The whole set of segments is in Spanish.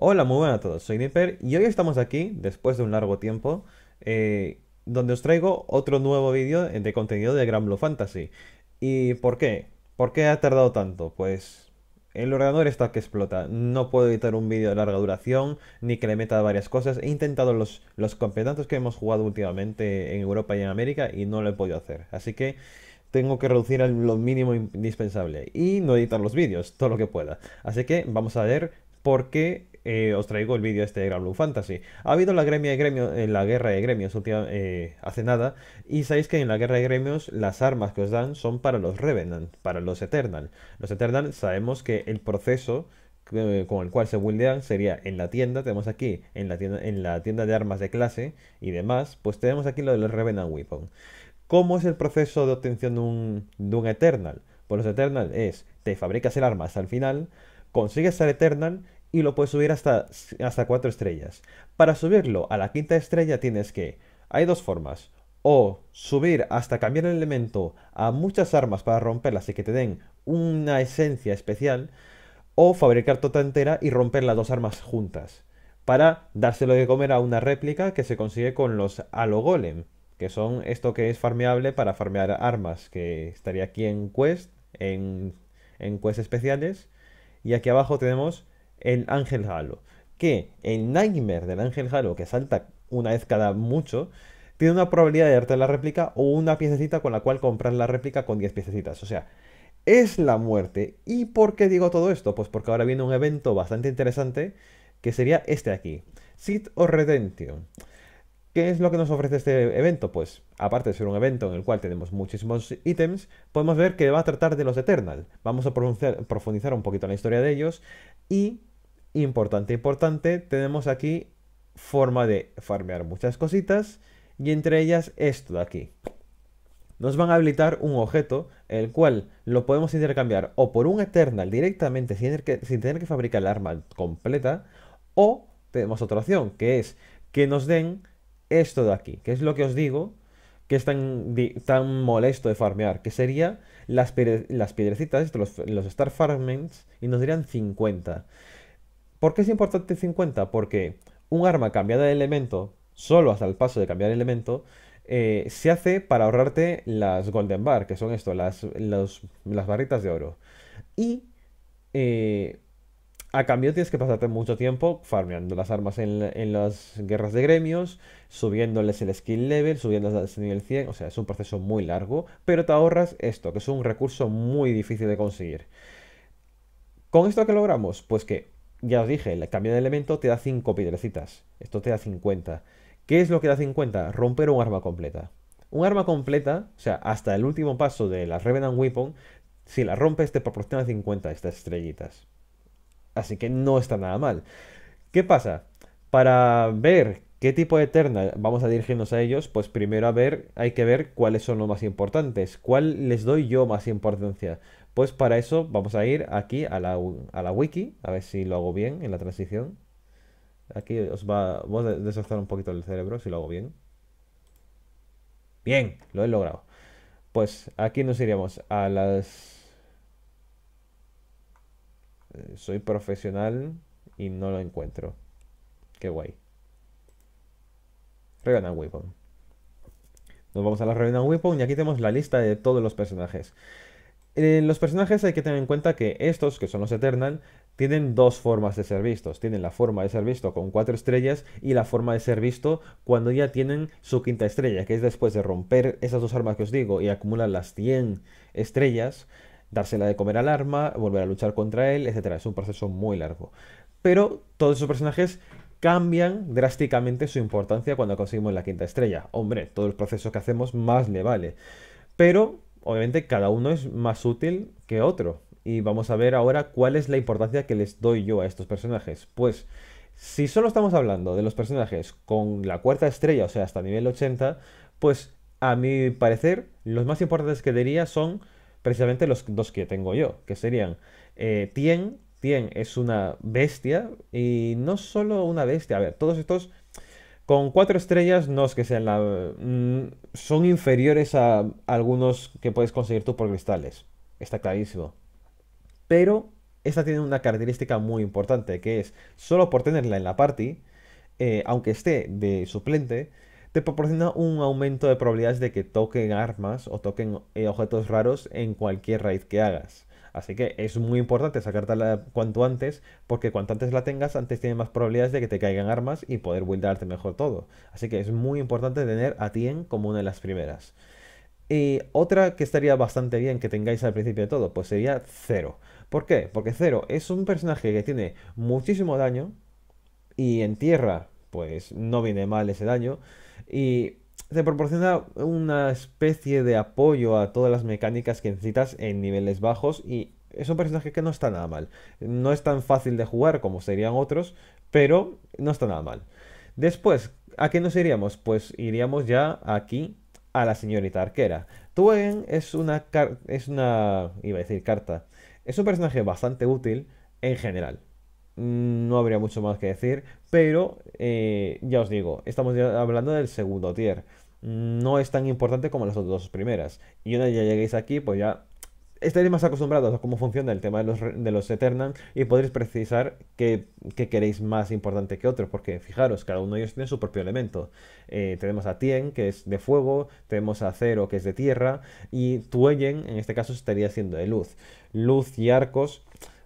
Hola, muy buenas a todos, soy Nipper y hoy estamos aquí, después de un largo tiempo, eh, donde os traigo otro nuevo vídeo de contenido de Gran Blue Fantasy. ¿Y por qué? ¿Por qué ha tardado tanto? Pues el ordenador está que explota, no puedo editar un vídeo de larga duración, ni que le meta varias cosas, he intentado los, los que hemos jugado últimamente en Europa y en América y no lo he podido hacer, así que tengo que reducir lo mínimo indispensable y no editar los vídeos, todo lo que pueda. Así que vamos a ver por qué eh, os traigo el vídeo este de Gran Blue Fantasy. Ha habido la, gremia de gremio, en eh, la guerra de gremios eh, hace nada, y sabéis que en la guerra de gremios las armas que os dan son para los Revenant, para los Eternal. Los Eternal sabemos que el proceso con el cual se buildean sería en la tienda, tenemos aquí en la tienda, en la tienda de armas de clase y demás, pues tenemos aquí lo del Revenant Weapon. ¿Cómo es el proceso de obtención de un, de un Eternal? Pues los Eternal es, te fabricas el arma hasta el final, consigues al Eternal y lo puedes subir hasta, hasta 4 estrellas. Para subirlo a la quinta estrella tienes que... Hay dos formas. O subir hasta cambiar el elemento a muchas armas para romperlas y que te den una esencia especial. O fabricar tota entera y romper las dos armas juntas. Para dárselo de comer a una réplica que se consigue con los Golem Que son esto que es farmeable para farmear armas. Que estaría aquí en Quest. En, en Quest especiales. Y aquí abajo tenemos el Ángel Halo. Que el Nightmare del Ángel Halo, que salta una vez cada mucho, tiene una probabilidad de darte la réplica o una piececita con la cual comprar la réplica con 10 piececitas. O sea, es la muerte. ¿Y por qué digo todo esto? Pues porque ahora viene un evento bastante interesante que sería este aquí. Sit O Redemption. ¿Qué es lo que nos ofrece este evento? Pues, aparte de ser un evento en el cual tenemos muchísimos ítems, podemos ver que va a tratar de los Eternal. Vamos a profundizar un poquito en la historia de ellos y importante, importante, tenemos aquí forma de farmear muchas cositas y entre ellas esto de aquí. Nos van a habilitar un objeto el cual lo podemos intercambiar o por un Eternal directamente sin tener que, fabricar el arma completa o tenemos otra opción que es que nos den esto de aquí, que es lo que os digo que es tan, molesto de farmear, que sería las, piedrecitas, los, los Star fragments, y nos darían 50. ¿Por qué es importante 50? Porque un arma cambiada de elemento, solo hasta el paso de cambiar elemento, eh, se hace para ahorrarte las Golden Bar, que son esto, las, las barritas de oro. Y eh, a cambio tienes que pasarte mucho tiempo farmeando las armas en, las guerras de gremios, subiéndoles el skill level, subiéndoles al nivel 100, o sea, es un proceso muy largo, pero te ahorras esto, que es un recurso muy difícil de conseguir. ¿Con esto qué logramos? Pues que ya os dije, el cambio de elemento te da 5 piedrecitas. Esto te da 50. ¿Qué es lo que da 50? Romper un arma completa. Un arma completa, o sea, hasta el último paso de la Revenant Weapon, si la rompes te proporciona 50 estas estrellitas. Así que no está nada mal. ¿Qué pasa? Para ver ¿Qué tipo de eterna Vamos a dirigirnos a ellos. Pues primero a ver, hay que ver cuáles son los más importantes. ¿Cuál les doy yo más importancia? Pues para eso vamos a ir aquí a la, wiki. A ver si lo hago bien en la transición. Aquí os va. Vamos a deshacer un poquito el cerebro si lo hago bien. Bien, lo he logrado. Pues aquí nos iríamos a las. Eh, soy profesional y no lo encuentro. Qué guay. Revenant Weapon. Nos vamos a la Revenant Weapon y aquí tenemos la lista de todos los personajes. Eh, los personajes hay que tener en cuenta que estos, que son los Eternal, tienen dos formas de ser vistos. Tienen la forma de ser visto con cuatro estrellas y la forma de ser visto cuando ya tienen su quinta estrella, que es después de romper esas dos armas que os digo y acumular las 100 estrellas, dársela de comer al arma, volver a luchar contra él, etcétera. Es un proceso muy largo. Pero todos esos personajes cambian drásticamente su importancia cuando conseguimos la quinta estrella. Hombre, todos los procesos que hacemos más le vale. Pero, obviamente, cada uno es más útil que otro. Y vamos a ver ahora cuál es la importancia que les doy yo a estos personajes. Pues, si solo estamos hablando de los personajes con la cuarta estrella, o sea, hasta nivel 80, pues, a mi parecer, los más importantes que diría son precisamente los dos que tengo yo, que serían 100 eh, Tien es una bestia y no solo una bestia, a ver, todos estos con cuatro estrellas no es que sean la... Mm, son inferiores a algunos que puedes conseguir tú por cristales, está clarísimo. Pero esta tiene una característica muy importante, que es, solo por tenerla en la party, eh, aunque esté de suplente, te proporciona un aumento de probabilidades de que toquen armas o toquen eh, objetos raros en cualquier raid que hagas. Así que es muy importante sacártela cuanto antes, porque cuanto antes la tengas, antes tienes más probabilidades de que te caigan armas y poder buildarte mejor todo. Así que es muy importante tener a Tien como una de las primeras. Y otra que estaría bastante bien que tengáis al principio de todo, pues sería Cero. ¿Por qué? Porque Cero es un personaje que tiene muchísimo daño y en tierra, pues no viene mal ese daño. Y se proporciona una especie de apoyo a todas las mecánicas que necesitas en niveles bajos y es un personaje que no está nada mal. No es tan fácil de jugar como serían otros, pero no está nada mal. Después, ¿a qué nos iríamos? Pues iríamos ya aquí a la señorita arquera. Tuen es una es una iba a decir carta. Es un personaje bastante útil en general. Mm, no habría mucho más que decir. Pero eh, ya os digo, estamos hablando del segundo tier. No es tan importante como las otras dos primeras. Y una vez ya lleguéis aquí, pues ya estaréis más acostumbrados a cómo funciona el tema de los, de y podréis precisar qué, queréis más importante que otro, porque fijaros, cada uno de ellos tiene su propio elemento. Eh, tenemos a Tien, que es de fuego, tenemos a Cero que es de tierra, y Tuellen, en este caso, estaría siendo de luz. Luz y arcos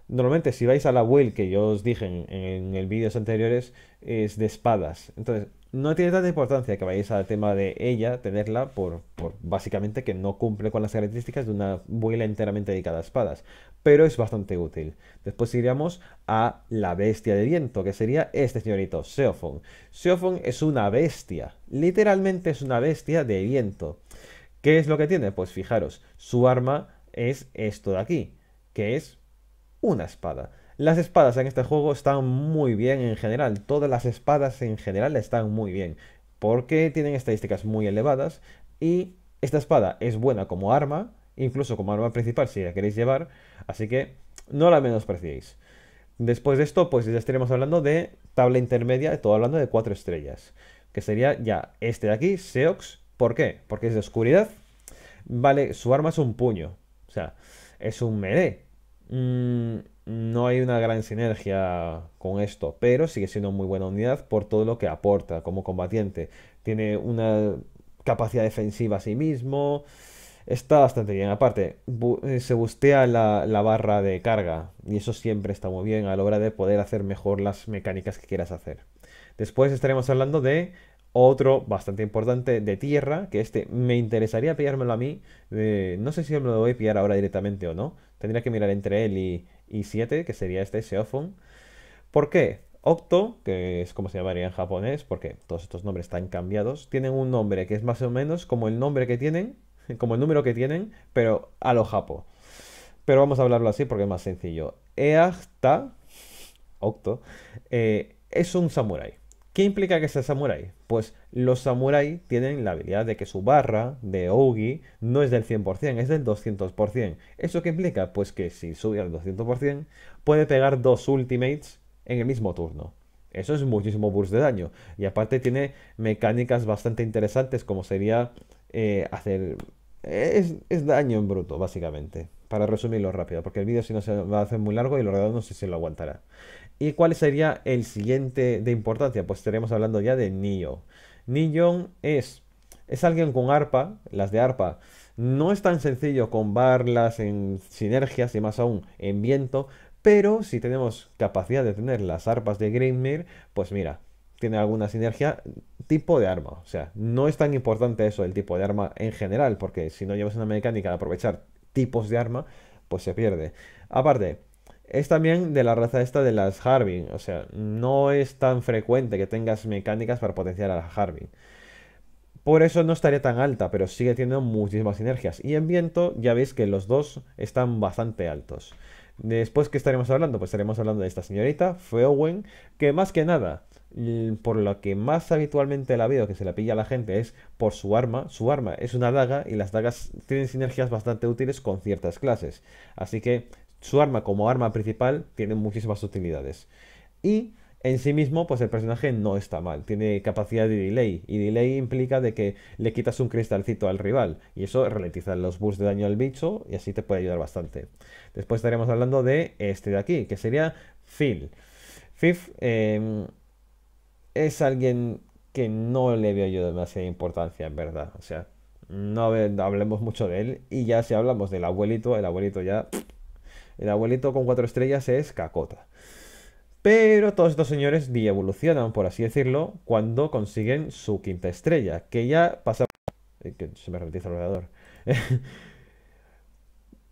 Normalmente si vais a la build que yo os dije en, el vídeos anteriores es de espadas. Entonces no tiene tanta importancia que vayáis al tema de ella, tenerla, por, básicamente que no cumple con las características de una build enteramente dedicada a espadas. Pero es bastante útil. Después iríamos a la bestia de viento, que sería este señorito, Xeophon. Xeophon es una bestia. Literalmente es una bestia de viento. ¿Qué es lo que tiene? Pues fijaros, su arma es esto de aquí, que es una espada. Las espadas en este juego están muy bien en general, todas las espadas en general están muy bien, porque tienen estadísticas muy elevadas y esta espada es buena como arma, incluso como arma principal si la queréis llevar, así que no la menospreciéis. Después de esto, pues ya estaremos hablando de tabla intermedia, todo hablando de cuatro estrellas, que sería ya este de aquí, Seox. ¿Por qué? Porque es de oscuridad. Vale, su arma es un puño, o sea, es un melee, Mm, no hay una gran sinergia con esto, pero sigue siendo muy buena unidad por todo lo que aporta como combatiente. Tiene una capacidad defensiva a sí mismo. Está bastante bien. Aparte, eh, se bustea la, barra de carga. Y eso siempre está muy bien a la hora de poder hacer mejor las mecánicas que quieras hacer. Después estaremos hablando de otro bastante importante de tierra. Que este me interesaría pillármelo a mí. no sé si me lo voy a pillar ahora directamente o no. Tendría que mirar entre él y, 7, que sería este seofun. ¿Por qué? Octo, que es como se llamaría en japonés, porque todos estos nombres están cambiados, tienen un nombre que es más o menos como el nombre que tienen, como el número que tienen, pero a lo japo. Pero vamos a hablarlo así porque es más sencillo. Eachta, Octo, eh, es un samurái. ¿Qué implica que sea Samurai? Pues los Samurai tienen la habilidad de que su barra de Ougi no es del 100%, es del 200%. ¿Eso qué implica? Pues que si sube al 200% puede pegar dos ultimates en el mismo turno. Eso es muchísimo burst de daño. Y aparte tiene mecánicas bastante interesantes como sería eh, hacer... Es, es, daño en bruto, básicamente. Para resumirlo rápido, porque el vídeo si no se va a hacer muy largo y lo redondo no sé si lo aguantará. ¿Y cuál sería el siguiente de importancia? Pues estaremos hablando ya de Nioh. Nio es, es alguien con arpa, las de arpa. No es tan sencillo combarlas en sinergias y más aún en viento, pero si tenemos capacidad de tener las arpas de Grimmir, pues mira, tiene alguna sinergia tipo de arma. O sea, no es tan importante eso, el tipo de arma en general, porque si no llevas una mecánica de aprovechar tipos de arma, pues se pierde. Aparte, es también de la raza esta de las Harbin. O sea, no es tan frecuente que tengas mecánicas para potenciar a las Harbin. Por eso no estaría tan alta, pero sigue teniendo muchísimas sinergias. Y en viento ya veis que los dos están bastante altos. Después, ¿qué estaremos hablando? Pues estaremos hablando de esta señorita, Feowen, que más que nada, por lo que más habitualmente la veo que se la pilla a la gente es por su arma. Su arma es una daga y las dagas tienen sinergias bastante útiles con ciertas clases. Así que su arma como arma principal tiene muchísimas utilidades. Y en sí mismo, pues el personaje no está mal, tiene capacidad de delay, y delay implica de que le quitas un cristalcito al rival, y eso ralentiza los boosts de daño al bicho, y así te puede ayudar bastante. Después estaremos hablando de este de aquí, que sería Phil. Phil em, es alguien que no le veo yo demasiada importancia, en verdad, o sea, no hablemos mucho de él, y ya si hablamos del abuelito, el abuelito ya el abuelito con cuatro estrellas es Cacota. Pero todos estos señores evolucionan, por así decirlo, cuando consiguen su quinta estrella, que ya pasa... Eh, se me ralentiza el ordenador.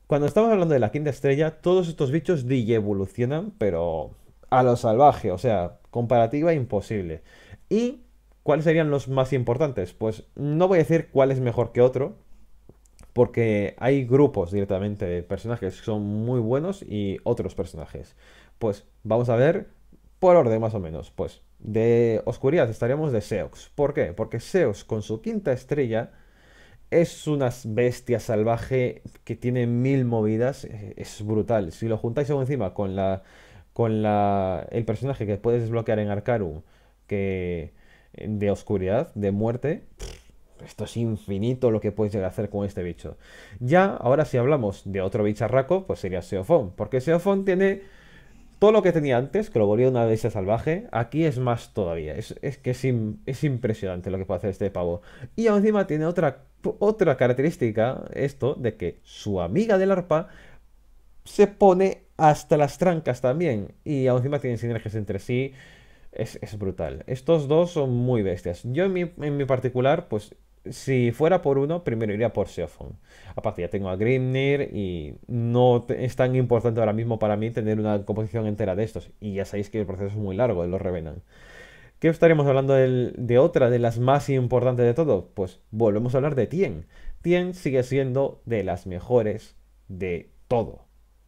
cuando estamos hablando de la quinta estrella, todos estos bichos evolucionan, pero a lo salvaje, o sea, comparativa imposible. ¿Y cuáles serían los más importantes? Pues no voy a decir cuál es mejor que otro, porque hay grupos directamente de personajes que son muy buenos y otros personajes. Pues vamos a ver por orden más o menos. Pues de Oscuridad estaríamos de Seox. ¿Por qué? Porque Seox con su quinta estrella es una bestia salvaje que tiene mil movidas. Eh, es brutal. Si lo juntáis aún encima con la con la, el personaje que puedes desbloquear en Arcarum que de oscuridad, de muerte, esto es infinito lo que puedes llegar a hacer con este bicho. Ya, ahora si hablamos de otro bicharraco, pues sería Seofon, porque Seofon tiene todo lo que tenía antes, que lo volvió una bestia salvaje, aquí es más todavía. Es, que es, impresionante lo que puede hacer este pavo. Y encima tiene otra, otra característica, esto, de que su amiga del arpa se pone hasta las trancas también. Y encima tienen sinergias entre sí. Es, brutal. Estos dos son muy bestias. Yo en mi, en mi particular, pues si fuera por uno, primero iría por Xeophon. Aparte, ya tengo a Grimnir y no es tan importante ahora mismo para mí tener una composición entera de estos. Y ya sabéis que el proceso es muy largo de los Revenant. ¿Qué estaremos hablando de, otra de las más importantes de todo? Pues volvemos a hablar de Tien. Tien sigue siendo de las mejores de todo.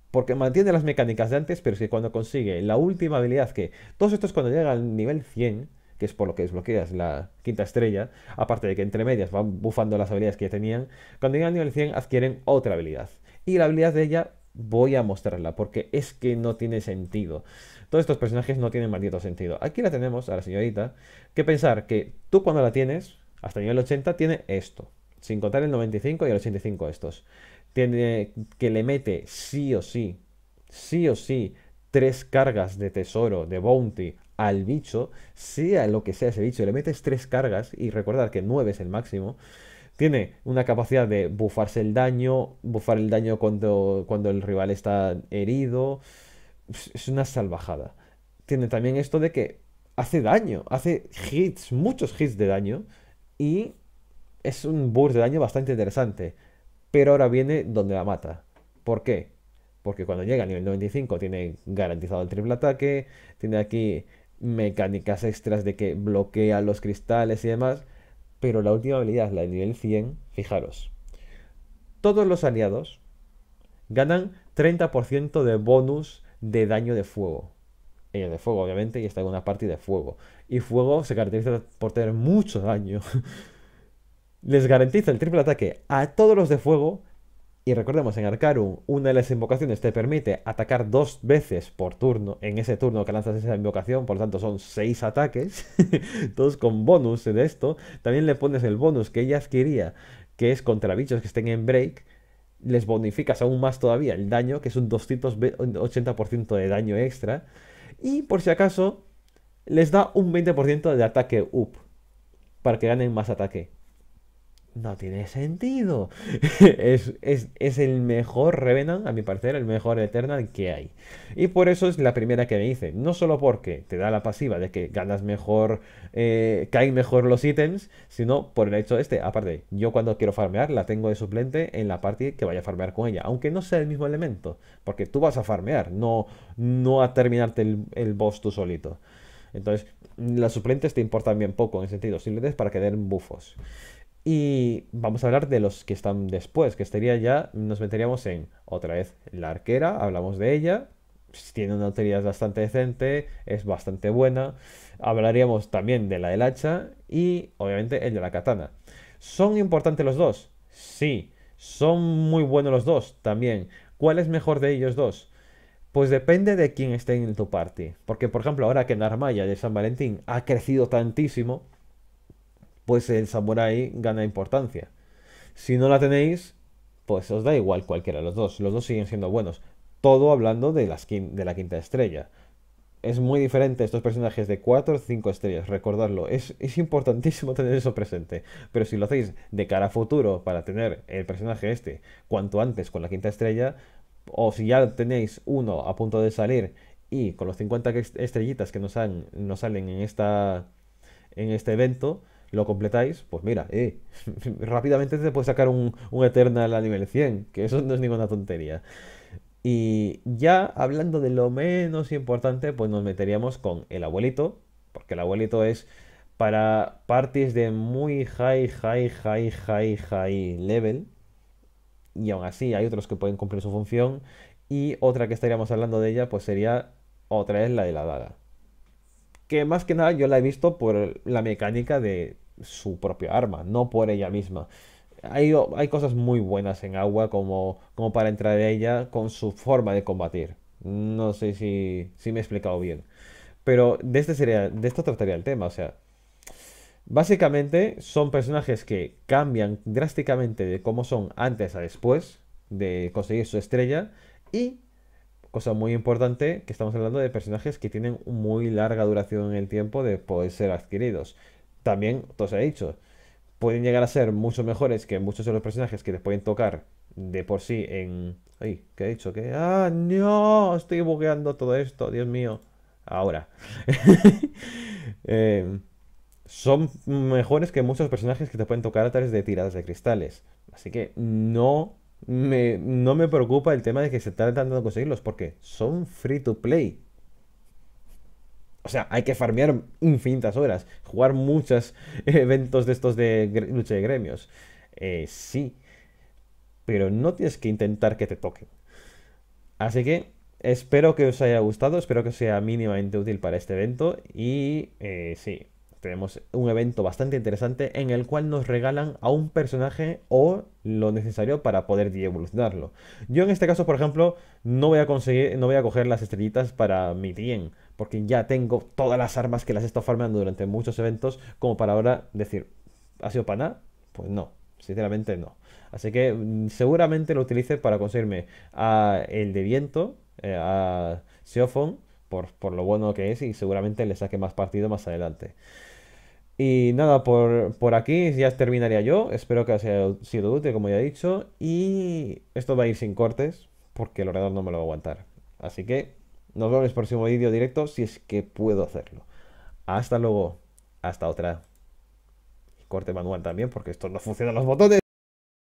Porque mantiene las mecánicas de antes, pero es que cuando consigue la última habilidad que... Todos estos cuando llega al nivel 100 que es por lo que desbloqueas la quinta estrella, aparte de que entre medias van bufando las habilidades que ya tenían, cuando llegan al nivel 100 adquieren otra habilidad. Y la habilidad de ella voy a mostrarla, porque es que no tiene sentido. Todos estos personajes no tienen maldito sentido. Aquí la tenemos, a la señorita, que pensar que tú cuando la tienes, hasta el nivel 80, tiene esto. Sin contar el 95 y el 85 estos. Tiene que le mete sí o sí, sí o sí, tres cargas de tesoro, de bounty, al bicho, sea lo que sea ese bicho, le metes tres cargas, y recordar que 9 es el máximo, tiene una capacidad de bufarse el daño, bufar el daño cuando, cuando el rival está herido, es una salvajada. Tiene también esto de que hace daño, hace hits, muchos hits de daño, y es un burst de daño bastante interesante. Pero ahora viene donde la mata. ¿Por qué? Porque cuando llega a nivel 95 tiene garantizado el triple ataque, tiene aquí mecánicas extras de que bloquea los cristales y demás, pero la última habilidad, la de nivel 100, fijaros, todos los aliados ganan 30% de bonus de daño de fuego. Ella de fuego, obviamente, y está en una parte de fuego. Y fuego se caracteriza por tener mucho daño. Les garantiza el triple ataque a todos los de fuego y recordemos, en Arcarum, una de las invocaciones te permite atacar dos veces por turno, en ese turno que lanzas esa invocación, por lo tanto son seis ataques, todos con bonus en esto. También le pones el bonus que ella adquiría, que es contra bichos que estén en break, les bonificas aún más todavía el daño, que es un 280% de daño extra. Y por si acaso, les da un 20% de ataque up, para que ganen más ataque no tiene sentido. es, el mejor Revenant, a mi parecer, el mejor Eternal que hay. Y por eso es la primera que me hice. No solo porque te da la pasiva de que ganas mejor, eh, caen mejor los ítems, sino por el hecho este. Aparte, yo cuando quiero farmear la tengo de suplente en la parte que vaya a farmear con ella. Aunque no sea el mismo elemento, porque tú vas a farmear, no, no a terminarte el, el boss tú solito. Entonces, las suplentes te importan bien poco en ese sentido, simplemente para que den bufos. Y vamos a hablar de los que están después, que estaría ya, nos meteríamos en otra vez la arquera, hablamos de ella, tiene una autoridad bastante decente, es bastante buena, hablaríamos también de la del hacha y obviamente el de la katana. ¿Son importantes los dos? Sí, son muy buenos los dos también. ¿Cuál es mejor de ellos dos? Pues depende de quién esté en tu party. Porque, por ejemplo, ahora que Narmaya de San Valentín ha crecido tantísimo, pues el Samurai gana importancia. Si no la tenéis, pues os da igual cualquiera de los dos. Los dos siguen siendo buenos. Todo hablando de, la quinta estrella. Es muy diferente estos personajes de 4 o 5 estrellas, recordadlo. Es, importantísimo tener eso presente. Pero si lo hacéis de cara a futuro para tener el personaje este cuanto antes con la quinta estrella, o si ya tenéis uno a punto de salir y con los 50 estrellitas que nos, nos salen en, esta, en este evento, lo completáis, pues mira, eh, rápidamente te puedes sacar un, un Eternal a nivel 100, que eso no es ninguna tontería. Y ya hablando de lo menos importante, pues nos meteríamos con el abuelito, porque el abuelito es para parties de muy high, high, high, high, high level. Y aún así hay otros que pueden cumplir su función. Y otra que estaríamos hablando de ella, pues sería otra es la de la daga. Que más que nada yo la he visto por la mecánica de su propia arma, no por ella misma. Hay, cosas muy buenas en agua como, para entrar a ella con su forma de combatir. No sé si, me he explicado bien. Pero de, este de esto trataría el tema. O sea, básicamente son personajes que cambian drásticamente de cómo son antes a después de conseguir su estrella. Y, cosa muy importante, que estamos hablando de personajes que tienen muy larga duración en el tiempo de poder ser adquiridos también todos he dicho, pueden llegar a ser mucho mejores que muchos de los personajes que te pueden tocar de por sí en... ¡Ay! ¿Qué he dicho? que ¡Ah, no! Estoy bugueando todo esto, Dios mío. Ahora. Em, son mejores que muchos personajes que te pueden tocar a través de tiradas de cristales. Así que no me, no me preocupa el tema de que se están tratando de conseguirlos porque son free to play. O sea, hay que farmear infinitas horas, jugar muchos eventos de estos de lucha de gremios. Eh, sí, pero no tienes que intentar que te toquen. Así que espero que os haya gustado, espero que os sea mínimamente útil para este evento y eh, sí, tenemos un evento bastante interesante en el cual nos regalan a un personaje o lo necesario para poder evolucionarlo. Yo en este caso, por ejemplo, no voy a conseguir, no voy a coger las estrellitas para mi 100 porque ya tengo todas las armas que las he estado farmeando durante muchos eventos, como para ahora decir, ¿ha sido para nada? Pues no, sinceramente no. Así que mm, seguramente lo utilice para conseguirme a el de viento, eh, a Seophon por, lo bueno que es, y seguramente le saque más partido más adelante. Y nada, por, por, aquí ya terminaría yo. Espero que haya sido útil, como ya he dicho. Y esto va a ir sin cortes, porque el ordenador no me lo va a aguantar. Así que nos vemos en el próximo vídeo directo si es que puedo hacerlo. Hasta luego. Hasta otra. Corte manual también porque esto no funciona los botones.